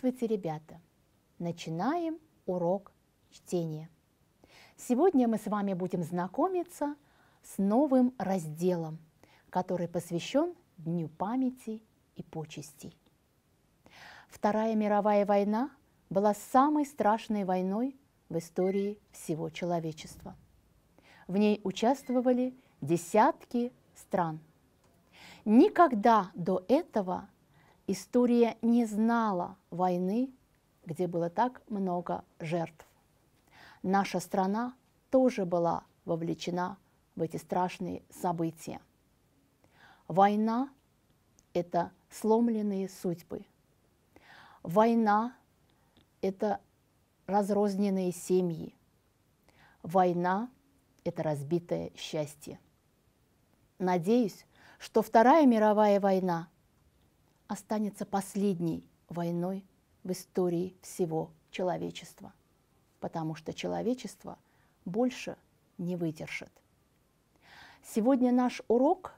Здравствуйте, ребята! Начинаем урок чтения. Сегодня мы с вами будем знакомиться с новым разделом, который посвящен Дню памяти и почестей. Вторая мировая война была самой страшной войной в истории всего человечества. В ней участвовали десятки стран. Никогда до этого – История не знала войны, где было так много жертв. Наша страна тоже была вовлечена в эти страшные события. Война – это сломленные судьбы. Война – это разрозненные семьи. Война – это разбитое счастье. Надеюсь, что Вторая мировая война – останется последней войной в истории всего человечества, потому что человечество больше не выдержит. Сегодня наш урок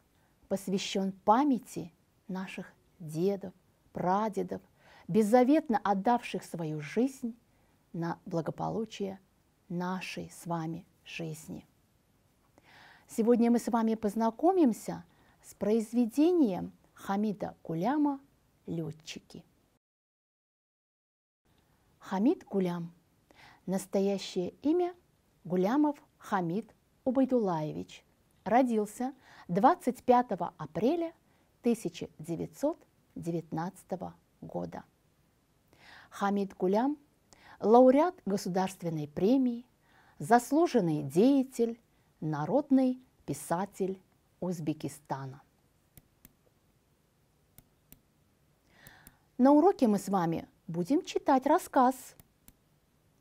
посвящен памяти наших дедов, прадедов, беззаветно отдавших свою жизнь на благополучие нашей с вами жизни. Сегодня мы с вами познакомимся с произведением – Хамида Куляма «Летчики». Хамид Гулям. Настоящее имя Гулямов Хамид Убайдулаевич. Родился 25 апреля 1919 года. Хамид Гулям – лауреат Государственной премии, заслуженный деятель, народный писатель Узбекистана. На уроке мы с вами будем читать рассказ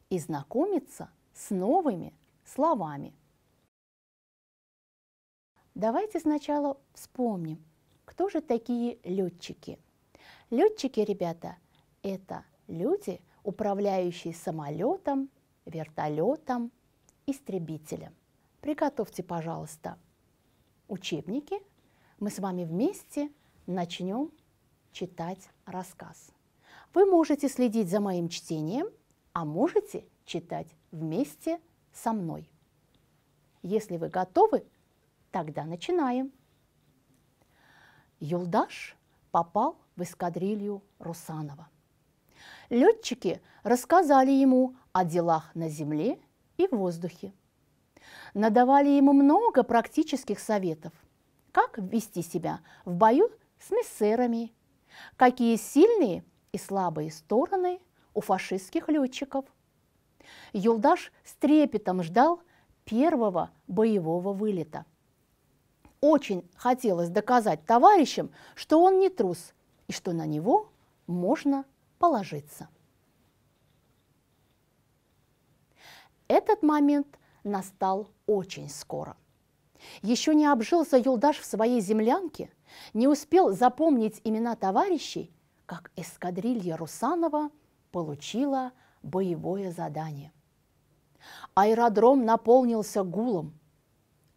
и знакомиться с новыми словами. Давайте сначала вспомним, кто же такие летчики. Летчики, ребята, это люди, управляющие самолетом, вертолетом, истребителем. Приготовьте, пожалуйста, учебники. Мы с вами вместе начнем читать рассказ. Вы можете следить за моим чтением, а можете читать вместе со мной. Если вы готовы, тогда начинаем. Юлдаш попал в эскадрилью Русанова. Летчики рассказали ему о делах на земле и в воздухе. Надавали ему много практических советов, как вести себя в бою с мессерами Какие сильные и слабые стороны у фашистских летчиков? Юлдаш с трепетом ждал первого боевого вылета. Очень хотелось доказать товарищам, что он не трус и что на него можно положиться. Этот момент настал очень скоро – еще не обжился Юлдаш в своей землянке, не успел запомнить имена товарищей, как эскадрилья Русанова получила боевое задание. Аэродром наполнился гулом.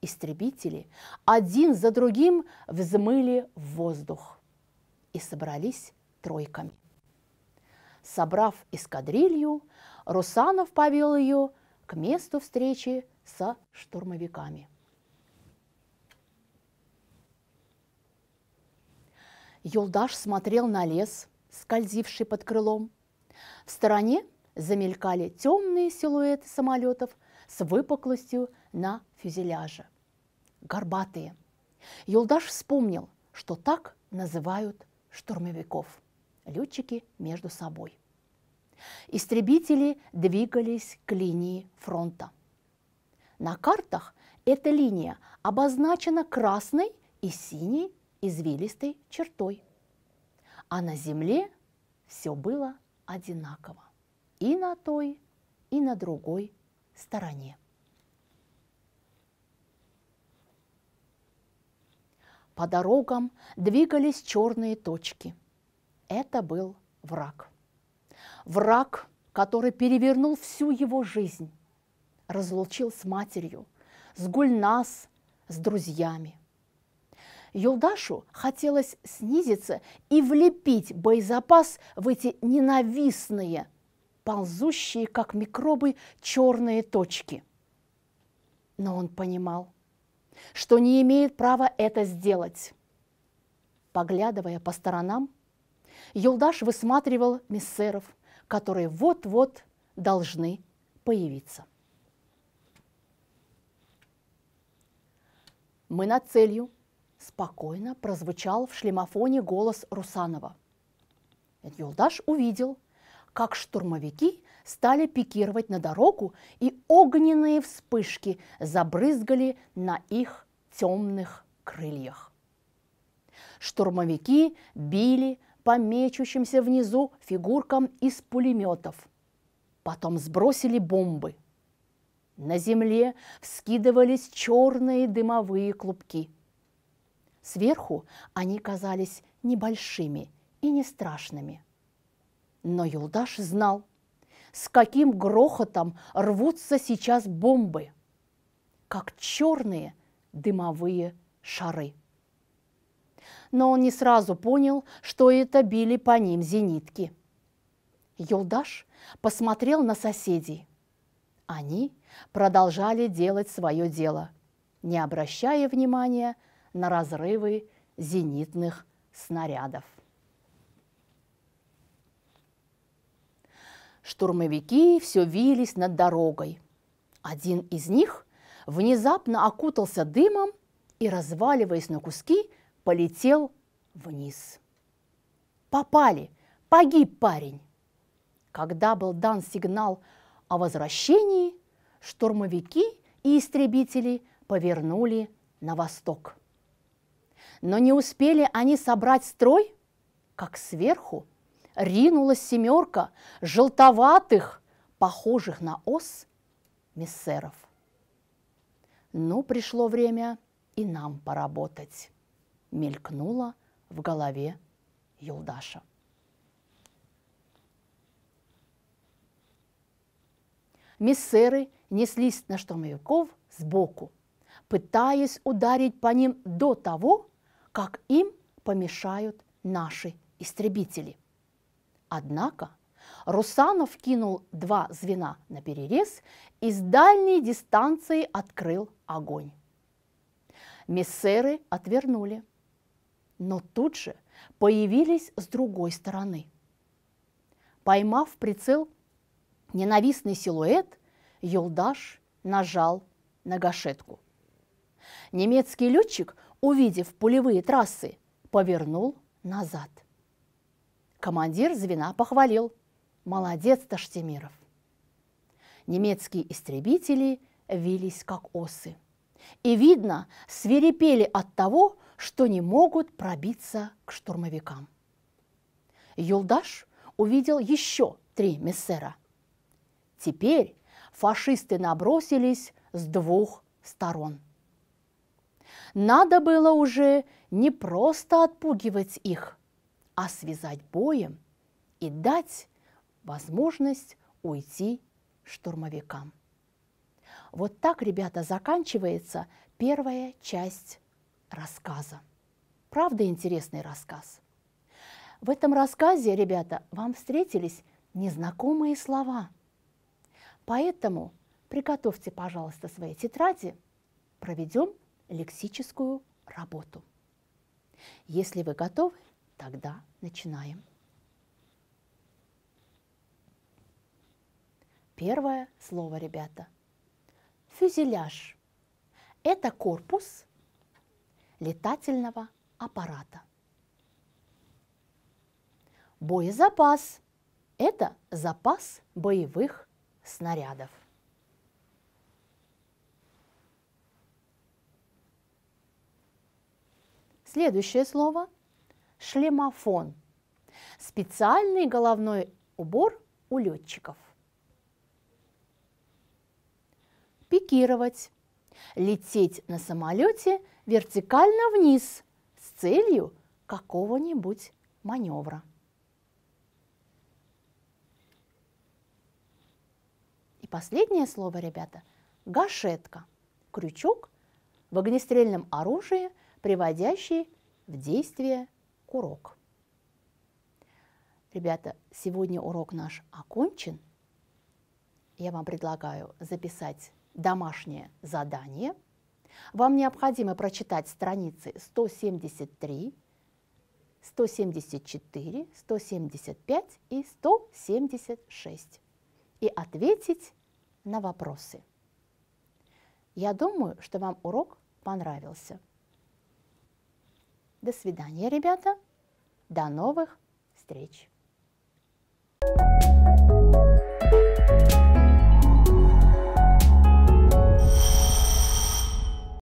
Истребители один за другим взмыли в воздух и собрались тройками. Собрав эскадрилью, Русанов повел ее к месту встречи со штурмовиками. Юлдаш смотрел на лес, скользивший под крылом. В стороне замелькали темные силуэты самолетов с выпуклостью на фюзеляже. Горбатые. Юлдаш вспомнил, что так называют штурмовиков. Летчики между собой. Истребители двигались к линии фронта. На картах эта линия обозначена красной и синей извилистой чертой. А на земле все было одинаково и на той, и на другой стороне. По дорогам двигались черные точки. Это был враг. Враг, который перевернул всю его жизнь, разлучил с матерью, с Гульнас, с друзьями. Юлдашу хотелось снизиться и влепить боезапас в эти ненавистные, ползущие, как микробы, черные точки. Но он понимал, что не имеет права это сделать. Поглядывая по сторонам, Юлдаш высматривал миссеров, которые вот-вот должны появиться. Мы над целью – Спокойно прозвучал в шлемофоне голос Русанова. Юлдаш увидел, как штурмовики стали пикировать на дорогу, и огненные вспышки забрызгали на их темных крыльях. Штурмовики били по мечущимся внизу фигуркам из пулеметов. Потом сбросили бомбы. На земле вскидывались черные дымовые клубки – Сверху они казались небольшими и не страшными. Но Юлдаш знал, с каким грохотом рвутся сейчас бомбы, как черные дымовые шары. Но он не сразу понял, что это били по ним зенитки. Юлдаш посмотрел на соседей. Они продолжали делать свое дело, не обращая внимания на на разрывы зенитных снарядов. Штурмовики все вились над дорогой. Один из них внезапно окутался дымом и, разваливаясь на куски, полетел вниз. Попали, погиб парень. Когда был дан сигнал о возвращении, штурмовики и истребители повернули на восток. Но не успели они собрать строй, как сверху ринулась семерка желтоватых, похожих на ос, миссеров. Ну, пришло время и нам поработать, мелькнуло в голове Юлдаша. Миссеры неслись на штурмовиков сбоку, пытаясь ударить по ним до того, как им помешают наши истребители. Однако Русанов кинул два звена на перерез и с дальней дистанции открыл огонь. Мессеры отвернули, но тут же появились с другой стороны. Поймав прицел ненавистный силуэт, Юлдаш нажал на гашетку. Немецкий летчик увидев пулевые трассы, повернул назад. Командир звена похвалил. Молодец, Таштемиров. Немецкие истребители вились как осы. И видно, свирепели от того, что не могут пробиться к штурмовикам. Юлдаш увидел еще три мессера. Теперь фашисты набросились с двух сторон – надо было уже не просто отпугивать их, а связать боем и дать возможность уйти штурмовикам. Вот так, ребята, заканчивается первая часть рассказа. Правда, интересный рассказ. В этом рассказе, ребята, вам встретились незнакомые слова. Поэтому приготовьте, пожалуйста, свои тетради, проведем лексическую работу. Если вы готовы, тогда начинаем. Первое слово, ребята. Фюзеляж – это корпус летательного аппарата. Боезапас – это запас боевых снарядов. Следующее слово – шлемофон. Специальный головной убор у летчиков. Пикировать. Лететь на самолете вертикально вниз с целью какого-нибудь маневра. И последнее слово, ребята, гашетка. Крючок в огнестрельном оружии – приводящий в действие курок. Ребята, сегодня урок наш окончен. Я вам предлагаю записать домашнее задание. Вам необходимо прочитать страницы 173, 174, 175 и 176 и ответить на вопросы. Я думаю, что вам урок понравился. До свидания, ребята. До новых встреч. thank you